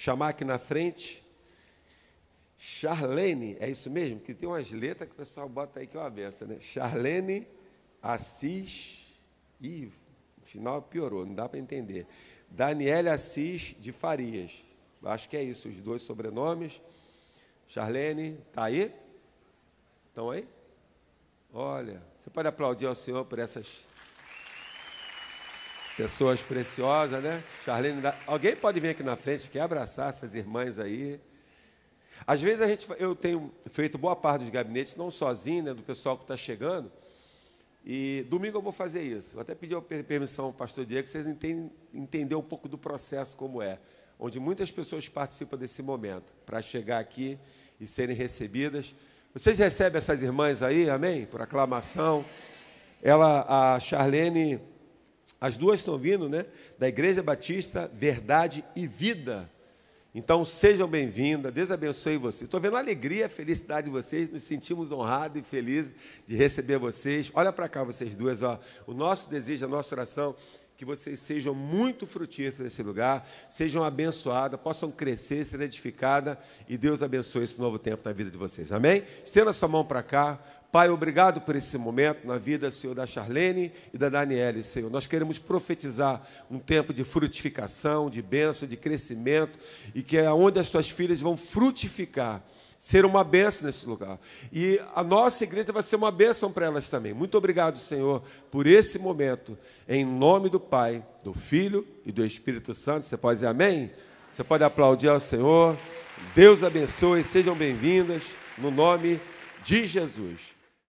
chamar aqui na frente. Charlene, é isso mesmo? Que tem umas letras que o pessoal bota aí que é uma benção, né? Charlene Assis. e no final piorou, não dá para entender. Daniele Assis de Farias. Acho que é isso, os dois sobrenomes. Charlene, tá aí? Estão aí? Olha, você pode aplaudir ao Senhor por essas Pessoas preciosas, né? Charlene, alguém pode vir aqui na frente, quer abraçar essas irmãs aí. Às vezes a gente, eu tenho feito boa parte dos gabinetes, não sozinho, né, do pessoal que está chegando. E domingo eu vou fazer isso. Vou até pedir permissão ao pastor Diego, que vocês entendem, entender um pouco do processo como é, onde muitas pessoas participam desse momento, para chegar aqui e serem recebidas. Vocês recebem essas irmãs aí, amém? Por aclamação. Ela, a Charlene as duas estão vindo, né? Da Igreja Batista Verdade e Vida. Então, sejam bem-vindas, Deus abençoe vocês. Estou vendo a alegria, a felicidade de vocês, nos sentimos honrados e felizes de receber vocês. Olha para cá, vocês duas, ó. o nosso desejo, a nossa oração, que vocês sejam muito frutíferos nesse lugar, sejam abençoadas, possam crescer, ser edificadas, e Deus abençoe esse novo tempo na vida de vocês. Amém? Estenda sua mão para cá, Pai, obrigado por esse momento na vida, Senhor, da Charlene e da Daniele, Senhor. Nós queremos profetizar um tempo de frutificação, de bênção, de crescimento, e que é onde as tuas filhas vão frutificar, ser uma bênção nesse lugar. E a nossa igreja vai ser uma bênção para elas também. Muito obrigado, Senhor, por esse momento, em nome do Pai, do Filho e do Espírito Santo. Você pode dizer amém? Você pode aplaudir ao Senhor. Deus abençoe, sejam bem-vindas, no nome de Jesus.